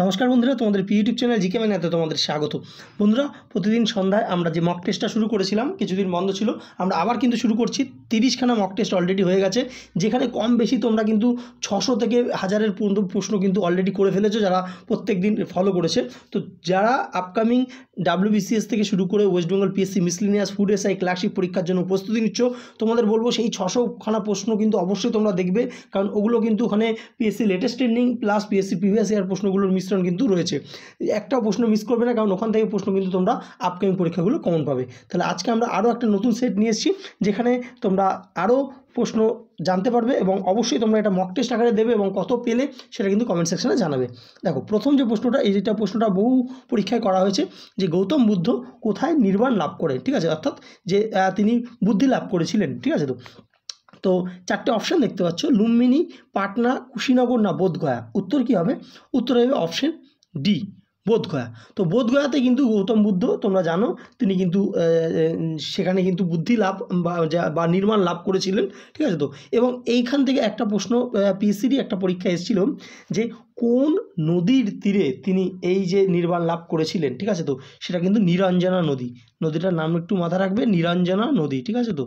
নমস্কার বন্ধুরা তোমাদের ইউটিউব চ্যানেল জিকে ম্যানাতে তোমাদের স্বাগত বন্ধুরা প্রতিদিন সন্ধ্যায় আমরা যে মক টেস্টটা শুরু করেছিলাম কিছুদিন বন্ধ ছিল আমরা আবার কিন্তু শুরু করছি তিরিশখানা মক টেস্ট অলরেডি হয়ে গেছে যেখানে কম বেশি তোমরা কিন্তু ছশো থেকে হাজারের পর্যন্ত প্রশ্ন কিন্তু অলরেডি করে ফেলেছো যারা প্রত্যেক দিন ফলো করেছে তো যারা আপকামিং ডাব্লিউবিসিএস থেকে শুরু করে West Bengal PSC miscellaneous food SI ক্লাসিক পরীক্ষার জন্য প্রস্তুতি নিচ্ছ তোমাদের বলবো সেই ছশোখানা প্রশ্ন কিন্তু অবশ্যই তোমরা দেখবে কারণ ওগুলো কিন্তু ওখানে PSC latest trending plus PSC previous year প্রশ্নগুলোর মিশ্রণ কিন্তু রয়েছে একটাও প্রশ্ন মিস করবে না কারণ ওখান থেকে প্রশ্ন কিন্তু তোমরা আপকামিং পরীক্ষাগুলো কমন পাবে তাহলে আজকে আমরা আরও একটা নতুন সেট নিয়ে এসেছি যেখানে তোমরা আরও প্রশ্ন জানতে পারবে এবং অবশ্যই তোমরা এটা মক টেস্ট আকারে দেবে এবং কত পেলে সেটা কিন্তু কমেন্ট সেকশানে জানাবে দেখো প্রথম যে প্রশ্নটা এই যেটা প্রশ্নটা বহু পরীক্ষায় করা হয়েছে যে গৌতম বুদ্ধ কোথায় নির্বাণ লাভ করে ঠিক আছে অর্থাৎ যে তিনি বুদ্ধি লাভ করেছিলেন ঠিক আছে তো তো চারটে অপশান দেখতে পাচ্ছ লুম্বিনি পাটনা কুশিনগর না বোধগয়া উত্তর কি হবে উত্তর হবে অপশান ডি বোধগয়া তো বোধগয়াতে কিন্তু গৌতম বুদ্ধ তোমরা জানো তিনি কিন্তু সেখানে কিন্তু বুদ্ধি লাভ বা নির্মাণ লাভ করেছিলেন ঠিক আছে তো এবং এইখান থেকে একটা প্রশ্ন পিএসসিরই একটা পরীক্ষা এসেছিল যে কোন নদীর তীরে তিনি এই যে নির্মাণ লাভ করেছিলেন ঠিক আছে তো সেটা কিন্তু নিরঞ্জনা নদী নদীটার নাম একটু মাথা রাখবে নিরঞ্জনা নদী ঠিক আছে তো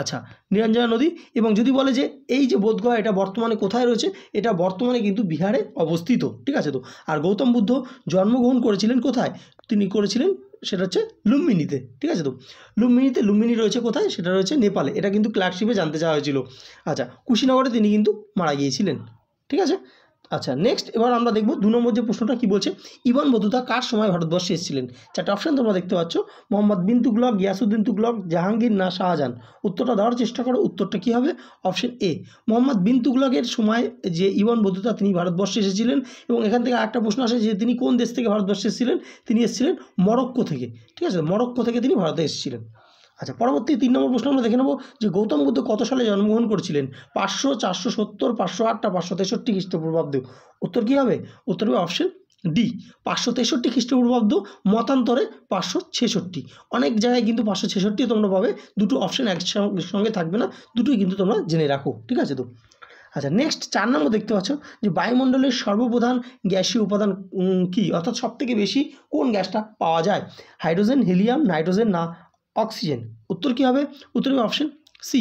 আচ্ছা নিরঞ্জনা নদী এবং যদি বলে যে এই যে বোধগয়া এটা বর্তমানে কোথায় রয়েছে এটা বর্তমানে কিন্তু বিহারে অবস্থিত ঠিক আছে তো আর গৌতম বুদ্ধ জন্মগ্রহণ করেছিলেন কোথায় তিনি করেছিলেন সেটা হচ্ছে লুম্বিনীতে ঠিক আছে তো লুম্বিনীতে লুম্বিনী রয়েছে কোথায় সেটা রয়েছে নেপালে এটা কিন্তু ক্লার্কশিপে জানতে চাওয়া হয়েছিল আচ্ছা কুশিনগরে তিনি কিন্তু মারা গিয়েছিলেন ঠিক আছে আচ্ছা নেক্সট এবার আমরা দেখব দু নম্বর যে প্রশ্নটা কি বলছে ইবন বধুতা কার সময় ভারতবর্ষে এসেছিলেন চারটা অপশন তোমরা দেখতে পাচ্ছ মোহাম্মদ বিন তুগলক গিয়াসুদ্দিন তুগলক জাহাঙ্গীর না শাহজাহান উত্তরটা দেওয়ার চেষ্টা করো উত্তরটা কী হবে অপশন এ মোহাম্মদ বিন তুগলকের সময় যে ইবন বধুতা তিনি ভারতবর্ষে এসেছিলেন এবং এখান থেকে আরেকটা প্রশ্ন আসে যে তিনি কোন দেশ থেকে ভারতবর্ষে এসেছিলেন তিনি এসেছিলেন মরক্কো থেকে ঠিক আছে মরক্কো থেকে তিনি ভারতে এসেছিলেন আচ্ছা পরবর্তী তিন নম্বর প্রশ্ন আমরা দেখে নেব যে গৌতম বুদ্ধ কত সালে জন্মগ্রহণ করেছিলেন পাঁচশো চারশো সত্তর পাঁচশো আটটা পাঁচশো তেষট্টি খ্রিস্টপূর্বাব্দ উত্তর কী হবে উত্তর হবে অপশন ডি পাঁচশো তেষট্টি খ্রিস্টপূর্বাব্দ মতান্তরে পাঁচশো ছেষট্টি অনেক জায়গায় কিন্তু পাঁচশো ছেষট্টি তোমরা পাবে দুটো অপশন একসঙ্গে থাকবে না দুটোই কিন্তু তোমরা জেনে রাখো ঠিক আছে তো আচ্ছা নেক্সট চার নম্বর দেখতে পাচ্ছ যে বায়ুমণ্ডলের সর্বপ্রধান গ্যাসীয় উপাদান কি অর্থাৎ সবথেকে বেশি কোন গ্যাসটা পাওয়া যায় হাইড্রোজেন হিলিয়াম নাইট্রোজেন না অক্সিজেন উত্তর কী হবে উত্তর হবে অপশন সি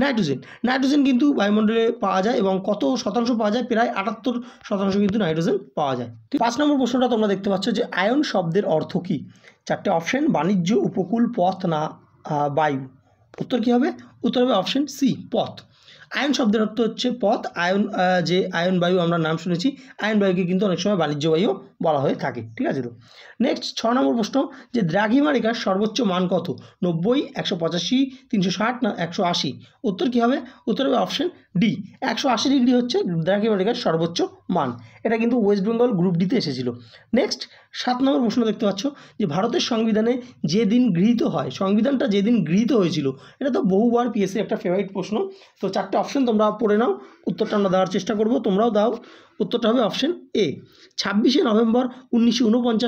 নাইট্রোজেন নাইট্রোজেন কিন্তু বায়ুমণ্ডলে পাওয়া যায় এবং কত শতাংশ পাওয়া যায় প্রায় আটাত্তর শতাংশ কিন্তু নাইট্রোজেন পাওয়া যায় পাঁচ নম্বর প্রশ্নটা তোমরা দেখতে পাচ্ছ যে আয়ন শব্দের অর্থ কী চারটে অপশন বাণিজ্য উপকূল পথ না বায়ু উত্তর কী হবে উত্তর হবে অপশন সি পথ আয়ন শব্দের অর্থ হচ্ছে পথ আয়ন যে আয়ন বায়ু আমরা নাম শুনেছি আয়ন বায়ুকে কিন্তু অনেক সময় বাণিজ্য বায়ু বলা হয়ে থাকে ঠিক আছে তো নেক্সট ছ নম্বর প্রশ্ন যে দ্রাঘিমারিকার রেখার সর্বোচ্চ মান কত নব্বই একশো পঁচাশি তিনশো ষাট না একশো আশি উত্তর কী হবে উত্তর হবে অপশন ডি একশো আশি ডিগ্রি হচ্ছে দ্রাঘিমারেখার সর্বোচ্চ মান এটা কিন্তু ওয়েস্ট বেঙ্গল গ্রুপ ডিতে এসেছিল নেক্সট সাত নম্বর প্রশ্ন দেখতে পাচ্ছ যে ভারতের সংবিধানে যে দিন গৃহীত হয় সংবিধানটা যেদিন গৃহীত হয়েছিল এটা তো বহুবার পিএসসি একটা ফেভারিট প্রশ্ন তো চারটে অপশন তোমরা পড়ে নাও উত্তরটা আমরা দেওয়ার চেষ্টা করবো তোমরাও দাও উত্তরটা হবে অপশন এ ছাব্বিশে নভেম্বর উনিশশো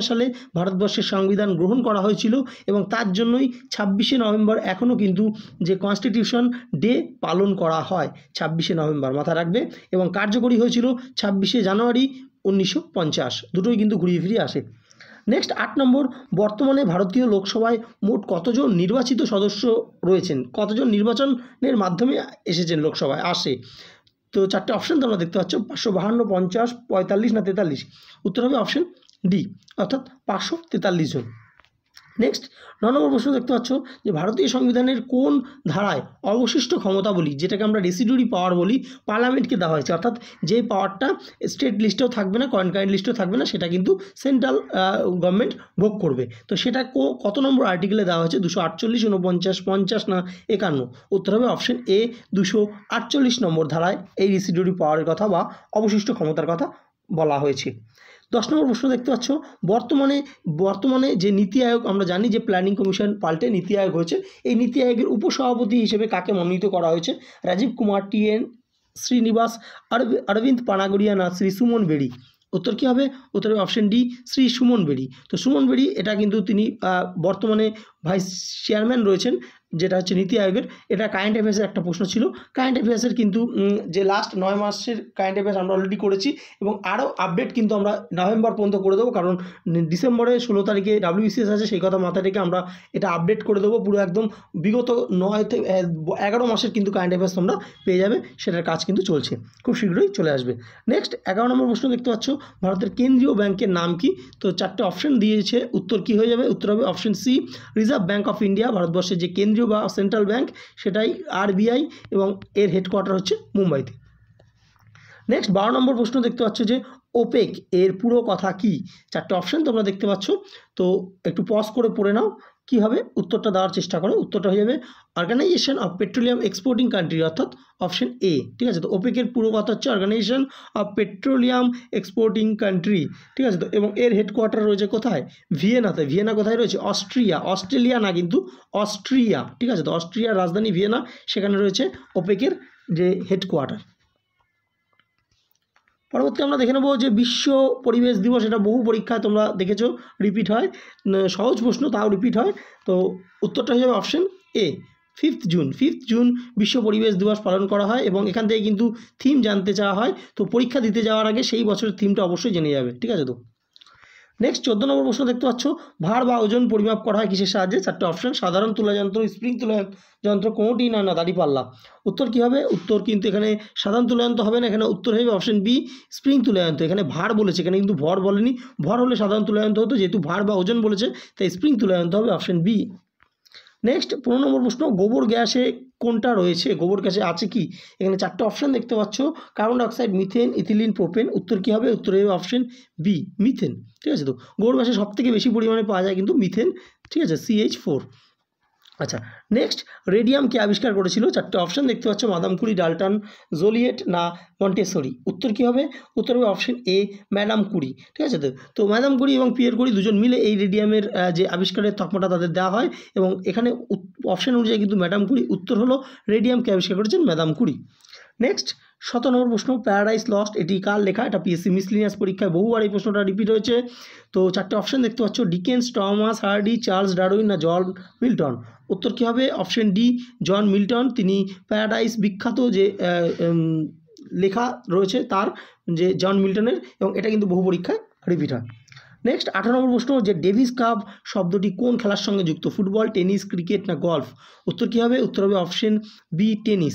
সালে ভারতবর্ষের সংবিধান গ্রহণ করা হয়েছিল এবং তার জন্যই ছাব্বিশে নভেম্বর এখনও কিন্তু যে কনস্টিটিউশন ডে পালন করা হয় ছাব্বিশে নভেম্বর মাথা রাখবে এবং কার্যকরী হয়েছিল ছাব্বিশে জানুয়ারি উনিশশো পঞ্চাশ দুটোই কিন্তু ঘুরিয়ে ফিরিয়ে আসে নেক্সট আট নম্বর বর্তমানে ভারতীয় লোকসভায় মোট কতজন নির্বাচিত সদস্য রয়েছেন কতজন নির্বাচনের মাধ্যমে এসেছেন লোকসভায় আসে তো চারটে অপশন তোমরা দেখতে পাচ্ছ পাঁচশো বাহান্ন পঞ্চাশ পঁয়তাল্লিশ না তেতাল্লিশ উত্তর হবে অপশন ডি অর্থাৎ পাঁচশো তেতাল্লিশ জন নেক্সট ন নম্বর প্রশ্ন দেখতে পাচ্ছ যে ভারতীয় সংবিধানের কোন ধারায় অবশিষ্ট ক্ষমতা বলি যেটাকে আমরা রেসিডুরি পাওয়ার বলি পার্লামেন্টকে দেওয়া হয়েছে অর্থাৎ যে পাওয়ারটা স্টেট লিস্টেও থাকবে না কয়েন কনকারেন্ট লিস্টেও থাকবে না সেটা কিন্তু সেন্ট্রাল গভর্নমেন্ট ভোগ করবে তো সেটা কত নম্বর আর্টিকেলে দেওয়া হয়েছে দুশো আটচল্লিশ উনপঞ্চাশ পঞ্চাশ না একান্ন উত্তর হবে অপশন এ দুশো আটচল্লিশ নম্বর ধারায় এই রেসিডুরি পাওয়ারের কথা বা অবশিষ্ট ক্ষমতার কথা বলা হয়েছে দশ নম্বর প্রশ্ন দেখতে পাচ্ছ বর্তমানে বর্তমানে যে নীতি আয়োগ আমরা জানি যে প্ল্যানিং কমিশন পাল্টে নীতি আয়োগ হয়েছে এই নীতি আয়োগের উপসভাপতি হিসেবে কাকে মনোনীত করা হয়েছে রাজীব কুমার টি এন শ্রীনিবাস অরবিন্দ পানাগড়িয়া না শ্রী সুমন বেড়ি উত্তর কী হবে উত্তর হবে অপশন ডি শ্রী সুমন বেড়ি তো সুমন বেড়ি এটা কিন্তু তিনি বর্তমানে ভাইস চেয়ারম্যান রয়েছেন যেটা হচ্ছে নীতি আয়োগের এটা কারেন্ট অ্যাফেয়ার্সের একটা প্রশ্ন ছিল কারেন্ট অ্যাফেয়ার্সের কিন্তু যে লাস্ট নয় মাসের কারেন্ট অ্যাফেয়ার্স আমরা অলরেডি করেছি এবং আরও আপডেট কিন্তু আমরা নভেম্বর পর্যন্ত করে দেবো কারণ ডিসেম্বরে ষোলো তারিখে ডাব্লিউসিএস আছে সেই কথা মাথায় রেখে আমরা এটা আপডেট করে দেবো পুরো একদম বিগত নয় থেকে এগারো মাসের কিন্তু কারেন্ট অ্যাফেয়ার্স তোমরা পেয়ে যাবে সেটার কাজ কিন্তু চলছে খুব শীঘ্রই চলে আসবে নেক্সট এগারো নম্বর প্রশ্ন দেখতে পাচ্ছ ভারতের কেন্দ্রীয় ব্যাংকের নাম কি তো চারটে অপশন দিয়েছে উত্তর কি হয়ে যাবে উত্তর হবে option C Reserve Bank of India ভারতবর্ষের যে কেন্দ্রীয় বা সেন্ট্রাল ব্যাংক সেটাই আরবিআই এবং এর হেডকোয়ার্টার হচ্ছে মুম্বাইতে নেক্সট বারো নম্বর প্রশ্ন দেখতে পাচ্ছ যে ওপেক এর পুরো কথা কি চারটে অপশান তোমরা দেখতে পাচ্ছ তো একটু পজ করে পড়ে নাও কি হবে উত্তরটা দেওয়ার চেষ্টা করো উত্তরটা হয়ে যাবে organisation of petroleum exporting country অর্থাৎ অপশন এ ঠিক আছে তো ওপেকের পুরো কথা হচ্ছে organisation of petroleum exporting country ঠিক আছে তো এবং এর হেডকোয়ার্টার রয়েছে কোথায় ভিয়েনাতে ভিয়েনা কোথায় রয়েছে অস্ট্রিয়া অস্ট্রেলিয়া না কিন্তু অস্ট্রিয়া ঠিক আছে তো অস্ট্রিয়ার রাজধানী ভিয়েনা সেখানে রয়েছে ওপেকের যে হেডকোয়ার্টার পরবর্তী আমরা দেখে নেবো যে বিশ্ব পরিবেশ দিবস এটা বহু পরীক্ষায় তোমরা দেখেছো রিপিট হয় সহজ প্রশ্ন তাও রিপিট হয় তো উত্তরটা হয়ে যাবে option A fifth June fifth June বিশ্ব পরিবেশ দিবস পালন করা হয় এবং এখান থেকে কিন্তু থিম জানতে চাওয়া হয় তো পরীক্ষা দিতে যাওয়ার আগে সেই বছরের থিমটা অবশ্যই জেনে যাবে ঠিক আছে তো নেক্সট চোদ্দ নম্বর প্রশ্ন দেখতে পাচ্ছ ভার বা ওজন পরিমাপ করা হয় কিসের সাহায্যে চারটে অপশন সাধারণ তুলা যন্ত্র স্প্রিং তুলা যন্ত্র কোনোটি না না দাঁড়িপাল্লা উত্তর কী হবে উত্তর কিন্তু এখানে সাধারণ তুলা যন্ত্র হবে না এখানে উত্তর হবে অপশন বি স্প্রিং তুলা যন্ত্র এখানে ভার বলেছে এখানে কিন্তু ভর বলেনি ভর হলে সাধারণ তুলা যন্ত্র হতো যেহেতু ভার বা ওজন বলেছে তাই স্প্রিং তুলা যন্ত্র হবে অপশন বি নেক্সট পনেরো নম্বর প্রশ্ন গোবর গ্যাসে কোনটা রয়েছে গোবর গ্যাসে আছে কি এখানে চারটে অপশান দেখতে পাচ্ছ carbon dioxide methane ethylene propane উত্তর কী হবে উত্তর হবে অপশান বি মিথেন ঠিক আছে তো গোবর গ্যাসে সব থেকে বেশি পরিমাণে পাওয়া যায় কিন্তু মিথেন ঠিক আছে সিএইচ ফোর আচ্ছা নেক্সট রেডিয়াম কে আবিষ্কার করেছিল চারটে অপশন দেখতে পাচ্ছ মাদাম কুড়ি ডালটন জোলিয়েট না মন্টেসরি উত্তর কী হবে উত্তর হবে অপশন এ ম্যাডাম কুড়ি ঠিক আছে তো তো ম্যাডাম কুড়ি এবং পিয়ের কুড়ি দুজন মিলে এই রেডিয়ামের যে আবিষ্কারের তকমাটা তাদের দেওয়া হয় এবং এখানে অপশান অনুযায়ী কিন্তু ম্যাডাম কুড়ি উত্তর হলো রেডিয়াম কে আবিষ্কার করেছেন ম্যাডাম কুড়ি নেক্সট শত নম্বর প্রশ্ন প্যারাডাইস লস্ট এটি কার লেখা এটা পিএসসি মিসলিনিয়াস পরীক্ষায় বহুবার এই প্রশ্নটা রিপিট হয়েছে তো চারটে অপশন দেখতে পাচ্ছ Dickens Thomas Hardy Charles Darwin না জন মিল্টন উত্তর কী হবে অপশন ডি জন মিল্টন তিনি প্যারাডাইস বিখ্যাত যে লেখা রয়েছে তার যে জন মিল্টনের এবং এটা কিন্তু বহু পরীক্ষায় রিপিট হয় নেক্সট আঠারো নম্বর প্রশ্ন যে ডেভিস কাপ শব্দটি কোন খেলার সঙ্গে যুক্ত ফুটবল টেনিস ক্রিকেট না গল্ফ উত্তর কী হবে উত্তর হবে অপশন বি টেনিস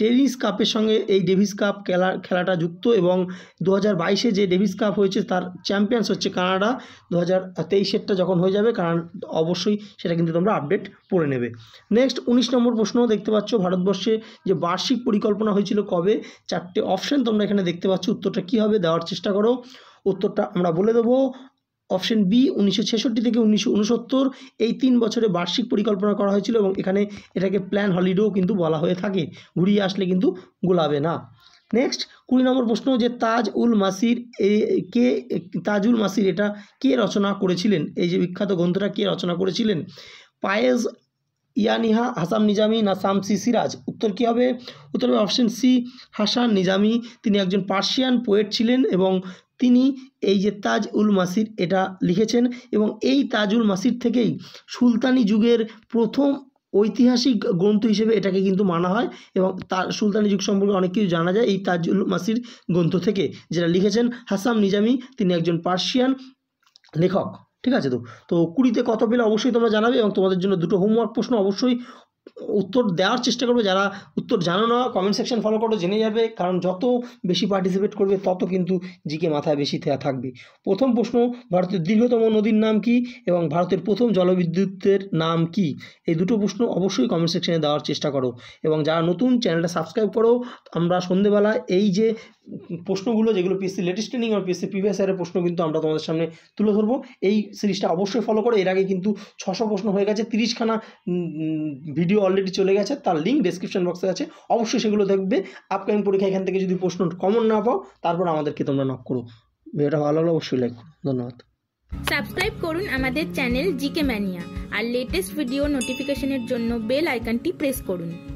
টেনিস কাপের সঙ্গে এই ডেভিস কাপ খেলা খেলাটা যুক্ত এবং দু হাজার বাইশে যে ডেভিস কাপ হয়েছে তার চ্যাম্পিয়ন্স হচ্ছে কানাডা দু হাজার তেইশেরটা যখন হয়ে যাবে কারণ অবশ্যই সেটা কিন্তু তোমরা আপডেট পড়ে নেবে নেক্সট উনিশ নম্বর প্রশ্ন দেখতে পাচ্ছ ভারতবর্ষে যে বার্ষিক পরিকল্পনা হয়েছিল কবে চারটে অপশন তোমরা এখানে দেখতে পাচ্ছ উত্তরটা কী হবে দেওয়ার চেষ্টা করো উত্তরটা আমরা বলে দেবো অপশন বি উনিশশো থেকে উনিশশো এই তিন বছরে বার্ষিক পরিকল্পনা করা হয়েছিল এবং এখানে এটাকে প্ল্যান হলিডেও কিন্তু বলা হয়ে থাকে ঘুরিয়ে আসলে কিন্তু গোলাবে না নেক্সট কুড়ি নম্বর প্রশ্ন যে তাজ উল মাসির কে তাজুল মাসির এটা কে রচনা করেছিলেন এই যে বিখ্যাত গ্রন্থটা কে রচনা করেছিলেন পায়েজ ইয়ানিহা হাসাম নিজামি না সামসি সিরাজ উত্তর কী হবে উত্তর হবে অপশন সি হাসান নিজামি তিনি একজন পার্সিয়ান পোয়েট ছিলেন এবং তিনি এই যে তাজ উল মাসির এটা লিখেছেন এবং এই তাজুল মাসির থেকেই সুলতানি যুগের প্রথম ঐতিহাসিক গ্রন্থ হিসেবে এটাকে কিন্তু মানা হয় এবং তার সুলতানি যুগ সম্পর্কে অনেক কিছু জানা যায় এই তাজুল মাসির গ্রন্থ থেকে যেটা লিখেছেন হাসাম নিজামি তিনি একজন পার্সিয়ান লেখক ঠিক আছে তো তো কুড়িতে কত পেলে অবশ্যই তোমরা জানাবে এবং তোমাদের জন্য দুটো হোমওয়ার্ক প্রশ্ন অবশ্যই উত্তর দেওয়ার চেষ্টা করবে যারা উত্তর জানো না কমেন্ট সেকশন ফলো করো জেনে যাবে কারণ যত বেশি পার্টিসিপেট করবে তত কিন্তু জিকে মাথায় বেশি থেয়া থাকবে প্রথম প্রশ্ন ভারতের দীর্ঘতম নদীর নাম কি এবং ভারতের প্রথম জলবিদ্যুতের নাম কি এই দুটো প্রশ্ন অবশ্যই কমেন্ট সেকশনে দেওয়ার চেষ্টা করো এবং যারা নতুন চ্যানেলটা সাবস্ক্রাইব করো আমরা সন্ধেবেলা এই যে প্রশ্নগুলো যেগুলো পিএসসি লেটেস্ট ট্রেনিং আর পিএসসি প্রিভিয়াস ইয়ারের প্রশ্ন কিন্তু আমরা তোমাদের সামনে তুলে ধরবো এই সিরিজটা অবশ্যই ফলো করো এর আগে কিন্তু ছশো প্রশ্ন হয়ে গেছে তিরিশখানা ভিডিও অলরেডি চলে গেছে তার লিঙ্ক ডিসক্রিপশন বক্সে আছে অবশ্যই সেগুলো দেখবে আপকামিং পরীক্ষা এখান থেকে যদি প্রশ্ন কমন না পাও তারপর আমাদেরকে তোমরা নক করো ভিডিওটা ভালো হলে অবশ্যই লাইক ধন্যবাদ সাবস্ক্রাইব করুন আমাদের চ্যানেল জিকে ম্যানিয়া আর লেটেস্ট ভিডিও নোটিফিকেশনের জন্য বেল আইকনটি প্রেস করুন